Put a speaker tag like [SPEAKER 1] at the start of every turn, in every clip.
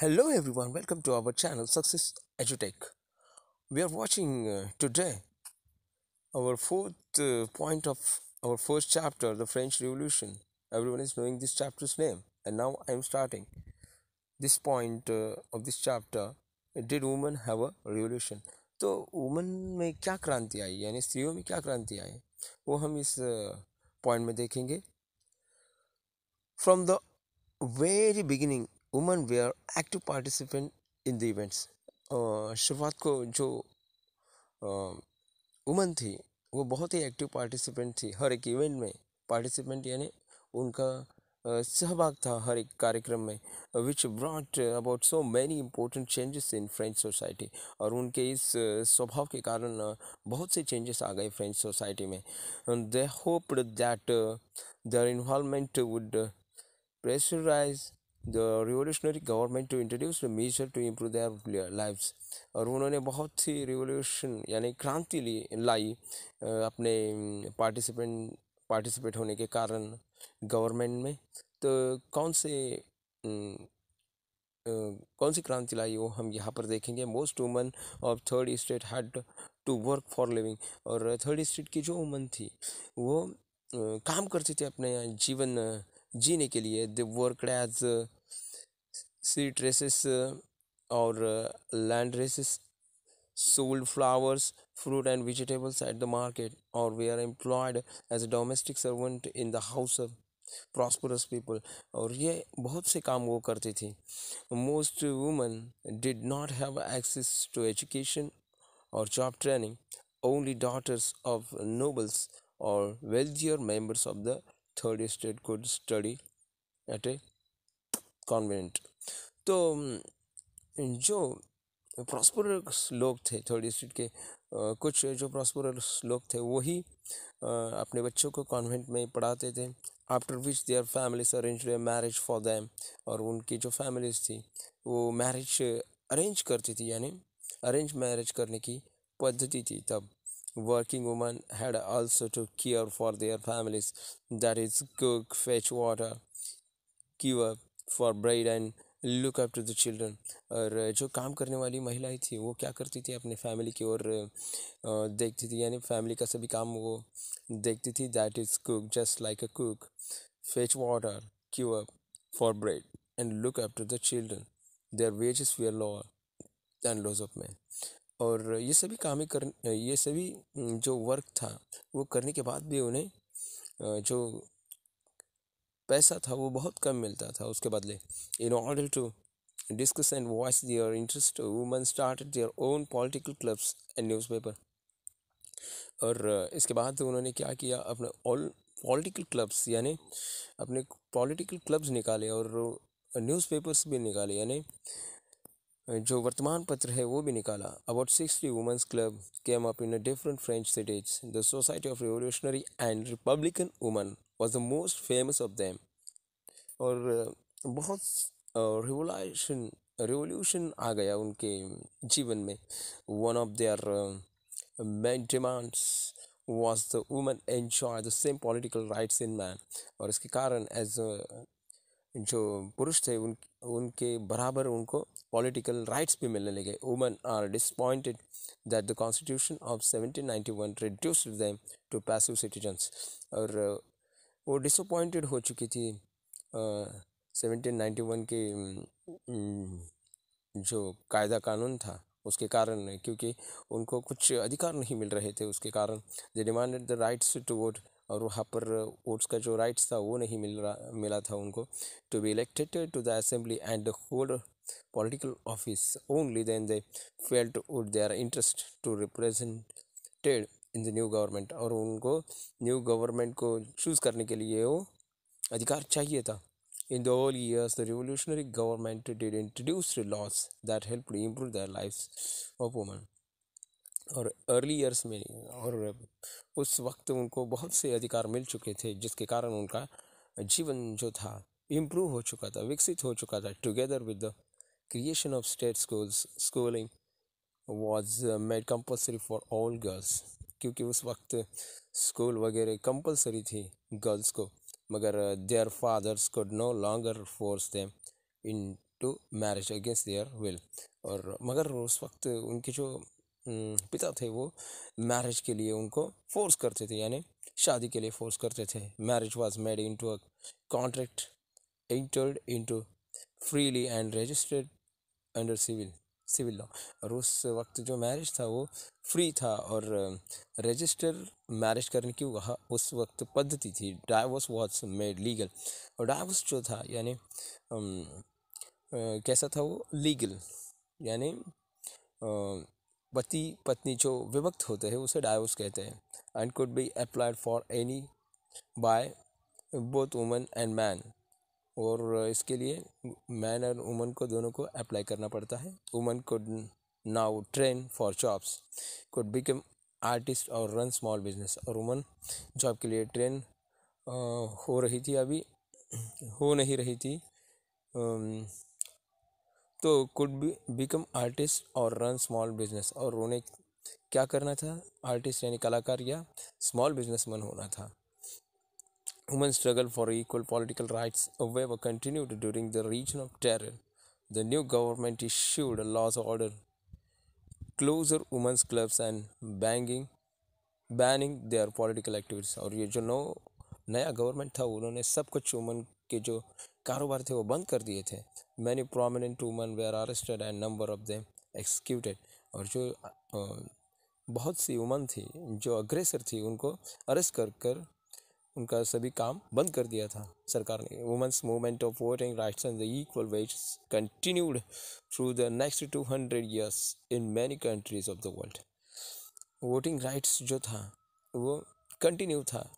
[SPEAKER 1] Hello everyone, welcome to our channel Success EduTech. We are watching uh, today our fourth uh, point of our first chapter, the French Revolution. Everyone is knowing this chapter's name, and now I am starting this point uh, of this chapter. Did women have a revolution? तो woman में क्या क्रांति आई यानी स्त्रियों में क्या क्रांति आई वो हम इस पॉइंट में देखेंगे from the very beginning women are active participant in the events शुरुआत को जो वुमेन थी वो बहुत ही एक्टिव पार्टिसिपेंट थी हर एक इवेंट में पार्टिसिपेंट यानी उनका सहभाग था हर एक कार्यक्रम में which brought about so many important changes in French society और उनके इस स्वभाव के कारण बहुत से चेंजेस आ गए फ्रेंच सोसाइटी में they hoped that their involvement would pressurise the revolutionary government to introduce measure to improve their lifes और उन्होंने बहुत सी रिवोल्यूशन यानी क्रांति ली लाई अपने पार्टिसिपेंट पार्टिसिपेट होने के कारण गवर्नमेंट में तो कौन से कौन सी क्रांति लाई वो हम यहाँ पर देखेंगे most woman of third state had to work for living और थर्ड स्टेट की जो वुमन थी वो काम करती थी अपने जीवन जीने के लिए they work as seamstresses और laundresses sold flowers fruit and vegetables at the market और वे are employed as a domestic servant in the house of prosperous people और ये बहुत से काम वो करती थी most women did not have access to education और job training only daughters of nobles और wealthier members of the third state could study at a convent तो जो प्रॉस्परस लोग थे थर्ड स्टेट के कुछ जो प्रॉस्परस लोग थे वही अपने बच्चों को कॉन्वेंट में पढ़ाते थे after which their families arrange marriage for them और उनकी जो फैमिलीज थी वो मैरिज अरेंज करती थी यानी अरेंज मैरिज करने की पद्धति थी तब working women had also to care for their families that is cook fetch water give up for bread and look up to the children और जो काम करने वाली महिलाएं थी वो क्या करती थी अपने फैमिली की ओर देखती थी यानी फैमिली का सभी काम वो देखती थी that is cook just like a cook fetch water queue up for bread and look up to the children their wages were lower than those of men और ये सभी कामें कर ये सभी जो वर्क था वो करने के बाद भी उन्हें जो पैसा था वो बहुत कम मिलता था उसके बदले in order to discuss and voice their interest women start their own political clubs and newspaper और इसके बाद उन्होंने क्या किया अपने ऑल पॉलिटिकल क्लब्स यानी अपने पॉलिटिकल क्लब्स निकाले और न्यूज़पेपर्स भी निकाले यानी जो वर्तमान पत्र है वो भी निकाला about sixty womens club came up in different French cities the society of revolutionary and republican woman was the most famous of them और uh, बहुत रिवोल्यूशन uh, रिवोल्यूशन आ गया उनके जीवन में one of their main demands was the women enjoy the same political rights in men और इसके कारण एज जो पुरुष थे उन उनके बराबर उनको पॉलिटिकल राइट्स भी मिलने लगे women are disappointed that the constitution of seventeen ninety one reduce them to passive citizens और वो डिसअपॉइंटेड हो चुकी थी सेवनटीन नाइन्टी वन के जो कायदा कानून था उसके कारण क्योंकि उनको कुछ अधिकार नहीं मिल रहे थे उसके कारण they demanded the rights to vote और वहाँ पर वोट्स का जो राइट्स था वो नहीं मिल रहा मिला था उनको to be elected to the assembly and the hold political office only then they felt to would their interest to represented in the new government और उनको न्यू गवर्नमेंट को चूज़ करने के लिए वो अधिकार चाहिए था in the all years the revolutionary government did introduce laws that help to improve the life of woman और अर्ली ईयर्स में और उस वक्त उनको बहुत से अधिकार मिल चुके थे जिसके कारण उनका जीवन जो था इम्प्रूव हो चुका था विकसित हो चुका था together with the creation of state schools schooling was made compulsory for all girls क्योंकि उस वक्त स्कूल वगैरह कंपलसरी थी गर्ल्स को मगर देयर फादर्स को no longer force them into marriage against their will और मगर उस वक्त उनके जो हम्म, पिता थे वो मैरिज के लिए उनको फोर्स करते थे यानी शादी के लिए फोर्स करते थे marriage was made into a contract entered into freely and registered under civil civil law और उस वक्त जो मैरिज था वो फ्री था और रजिस्टर मैरिज करने की वह उस वक्त पद्धति थी डाइवोर्स वॉज मेड लीगल और डाइवोर्स जो था यानी कैसा था वो लीगल यानी पति पत्नी जो विभक्त होते हैं उसे डायवोर्स कहते हैं and could be applied for any by both woman and man और इसके लिए मैन और वुमन को दोनों को अप्लाई करना पड़ता है woman could now train for jobs could become artist और रन स्मॉल बिजनेस और वुमन जॉब के लिए ट्रेन हो रही थी अभी हो नहीं रही थी तो कुड बी बिकम आर्टिस्ट और रन स्मॉल बिजनेस और उन्हें क्या करना था आर्टिस्ट यानी कलाकार या स्मॉल बिजनेस मैन होना था women struggle for equal political rights however continued during the reason of terror the new government issued laws order closure women's clubs and banging banning their political activities और ये जो no नया government था उन्होंने सब कुछ women के जो कारोबार थे वो बंद कर दिए थे many prominent women were arrested and number of them executed और जो बहुत सी वुमन थी जो अग्रेसर थी उनको अरेस्ट कर कर उनका सभी काम बंद कर दिया था सरकार ने women's movement of voting rights and the equal wage continued through the next two hundred years in many countries of the world voting rights जो था वो कंटिन्यू था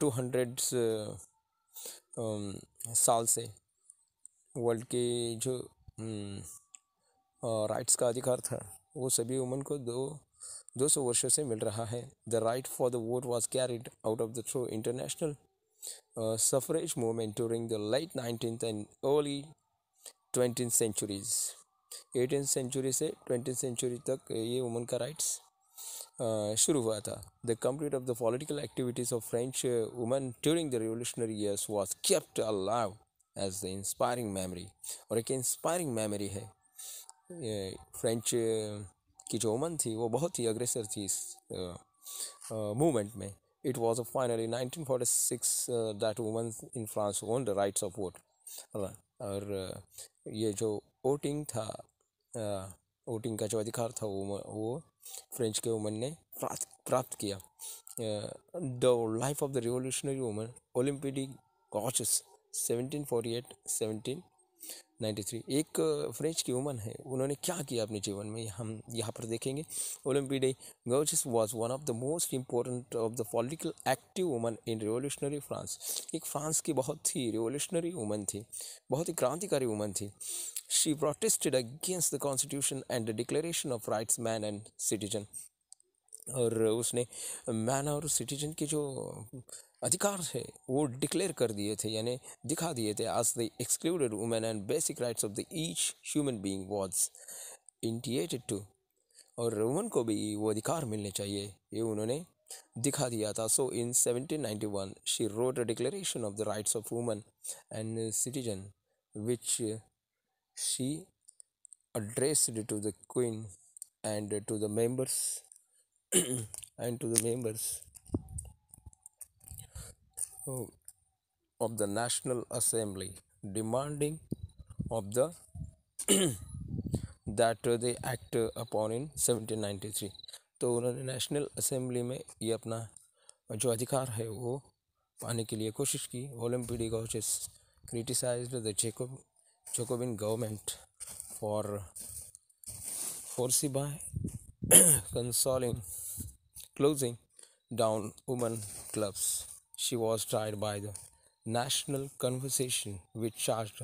[SPEAKER 1] टू हंड्रेड साल से वर्ल्ड के जो राइट्स हम्म, का अधिकार था वो सभी वुमन को दो दो सौ वर्षों से मिल रहा है the right for the vote was carried out of the through international suffrage movement during the late nineteen and early twenty centuries eighteen century से ट्वेंटी सेंचुरी तक ये वुमन का राइट्स शुरू हुआ था the complete of the political activities of French woman during the revolutionary years was kept alive as the inspiring memory और एक inspiring memory है फ्रेंच uh, की जो उमन थी वो बहुत ही अग्रेसर थी इस मूवमेंट uh, uh, में it was a finally nineteen forty six that women in France won the rights of vote और ये जो वोटिंग था वोटिंग का जो अधिकार था वो वो फ्रेंच के वुमन ने प्राप्त प्राप्त किया the life of the revolutionary woman Olympe Gouges ninety 1793 एक फ्रेंच की वुमन है उन्होंने क्या किया अपने जीवन में हम यहाँ पर देखेंगे Olympe de Gouges was one of the most important of the political active woman in revolutionary France एक फ्रांस की बहुत ही रिवोल्यूशनरी वुमन थी बहुत ही क्रांतिकारी वुमन थी she protested against the constitution and the declaration of rights man and citizen और उसने man और सिटीजन की जो अधिकार थे वो डिक्लेयर कर दिए थे यानी दिखा दिए थे आज the excluded women and basic rights of the each human being was entitled to और वुमन को भी वो अधिकार मिलने चाहिए ये उन्होंने दिखा दिया था so in 1791 she wrote a declaration of the rights of woman and citizen which she addressed to the queen and to the members and to the members of the National Assembly demanding of the that they act upon in ninety three तो उन्होंने national assembly में ये अपना जो अधिकार है वो पाने के लिए कोशिश की Olympe de Gouges criticise the Jacob Jacobin government for forcibly by consoling closing down woman clubs She was tried by the National Conversation, which charged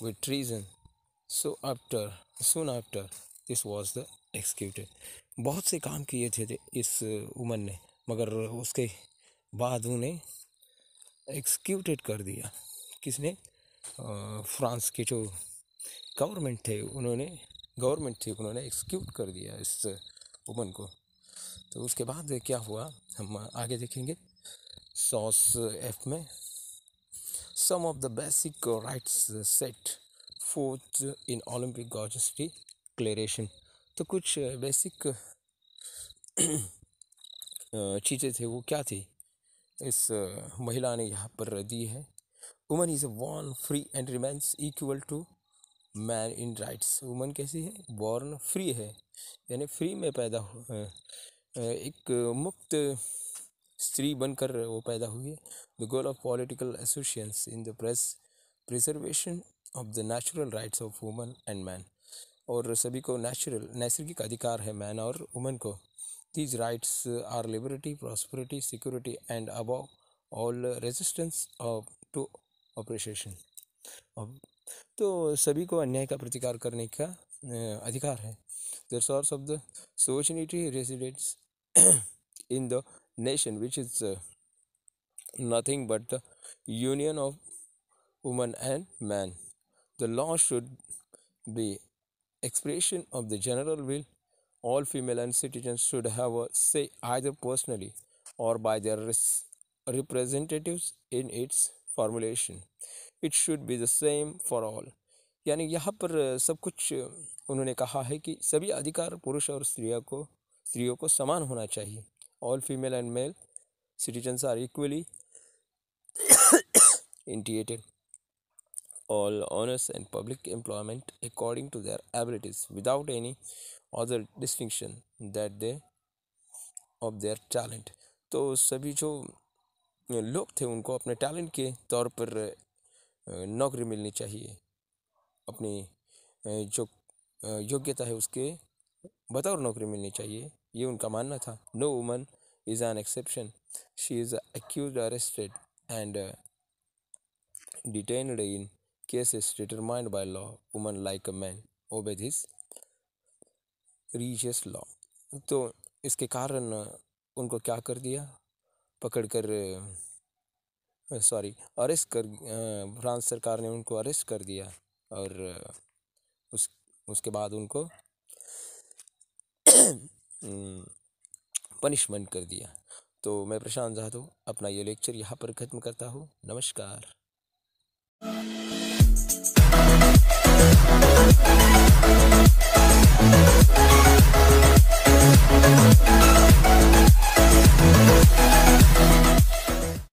[SPEAKER 1] with treason. So after, soon after, this was the executed. बहुत से काम किए थे, थे इस उमन uh, ने मगर उसके बाद उन्हें एक्सक्यूटेड कर दिया किसने फ्रांस uh, के जो गवर्नमेंट थे उन्होंने गवर्नमेंट थी उन्होंने एक्सक्यूट कर दिया इस वुमन uh, को तो उसके बाद क्या हुआ हम आगे देखेंगे source eh, f में some of the basic rights set forth in Olympe Gouges declaration तो कुछ बेसिक eh, eh, चीज़ें थे वो क्या थी इस महिला ने यहाँ पर दी है woman is a born free and remains equal to man in rights woman कैसी है बॉर्न फ्री है यानी फ्री में पैदा हो एक मुक्त स्त्री बनकर वो पैदा हुई है the goal of political associations in the press preservation of the natural rights of woman and man और सभी को नेचुरल नैसर्गिक अधिकार है मैन और वुमन को these rights are liberty prosperity security and above all resistance of to oppression तो सभी को अन्याय का प्रतिकार करने का अधिकार है the source of the sovereignty residents in the nation, which is uh, nothing but the union of woman and man. The law should be expression of the general will. All female and citizens should have a say either personally or by their res- representatives in its formulation. It should be the same for all. यानी यहाँ पर सब कुछ उन्होंने कहा है कि सभी अधिकार पुरुष और स्त्रिया को स्त्रियों को समान होना चाहिए all female and male citizens are equally entitled all honours and public employment according to their abilities without any other distinction that they of their talent तो सभी जो लोग थे उनको अपने टैलेंट के तौर पर नौकरी मिलनी चाहिए अपनी जो योग्यता है उसके बतौर नौकरी मिलनी चाहिए ये उनका मानना था no woman is an exception she is accuse arrested and detained in cases determined by law woman like a man obey this rigorous law तो इसके कारण uh, उनको क्या कर दिया पकड़ uh, uh, कर सॉरी अरेस्ट कर फ्रांस सरकार ने उनको अरेस्ट कर दिया और उस उसके बाद उनको पनिशमेंट कर दिया तो मैं प्रशांत जाधव अपना ये लेक्चर यहाँ पर ख़त्म करता हूँ नमस्कार